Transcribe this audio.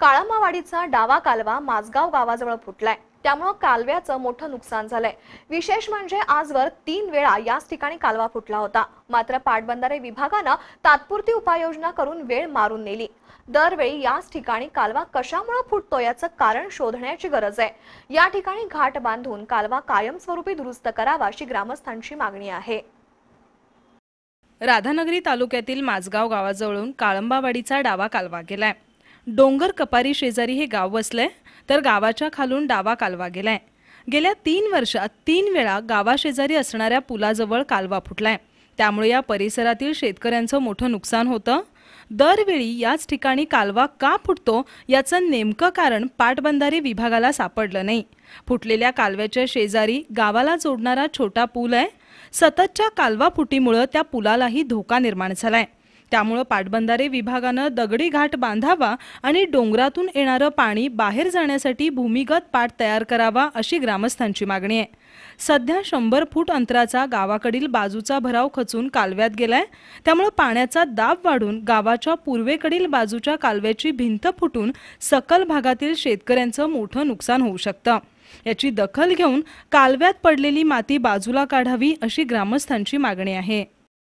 काळंबावाडीचा डावा कालवा माझगाव गावाजवळ फुटलाय त्यामुळं कालव्याचं मोठं नुकसान झालंय विशेष म्हणजे आजवर तीन वेळा याच ठिकाणी कालवा फुटला होता मात्र पाटबंधारे विभागानं तात्पुरती उपाययोजना करून वेळ मारून नेली दरवेळी याच ठिकाणी कालवा कशामुळे फुटतो याचं कारण शोधण्याची गरज आहे या ठिकाणी घाट बांधून कालवा कायमस्वरूपी दुरुस्त करावा अशी ग्रामस्थांची मागणी आहे राधानगरी तालुक्यातील माझगाव गावाजवळून काळंबावाडीचा डावा कालवा गेलाय डोंगर कपारी शेजारी हे गाव वसलंय तर गावाच्या खालून डावा कालवा गेलाय गेल्या तीन वर्षात तीन वेळा गावाशेजारी असणाऱ्या पुलाजवळ कालवा फुटलाय त्यामुळे या परिसरातील शेतकऱ्यांचं मोठं नुकसान होतं दरवेळी याच ठिकाणी कालवा का फुटतो याचं नेमकं कारण पाटबंधारे विभागाला सापडलं नाही फुटलेल्या कालव्याच्या शेजारी गावाला जोडणारा छोटा पूल आहे सततच्या कालवा फुटीमुळं त्या पुलालाही धोका निर्माण झालाय त्यामुळं पाटबंधारे विभागानं दगडी घाट बांधावा आणि डोंगरातून येणारं पाणी बाहेर जाण्यासाठी भूमिगत पाट तयार करावा अशी ग्रामस्थांची मागणी आहे सध्या शंभर फूट अंतराचा गावाकडील बाजूचा भराव खचून कालव्यात गेलाय त्यामुळे पाण्याचा दाब वाढून गावाच्या पूर्वेकडील बाजूच्या कालव्याची भिंत फुटून सकल भागातील शेतकऱ्यांचं मोठं नुकसान होऊ शकतं याची दखल घेऊन कालव्यात पडलेली माती बाजूला काढावी अशी ग्रामस्थांची मागणी आहे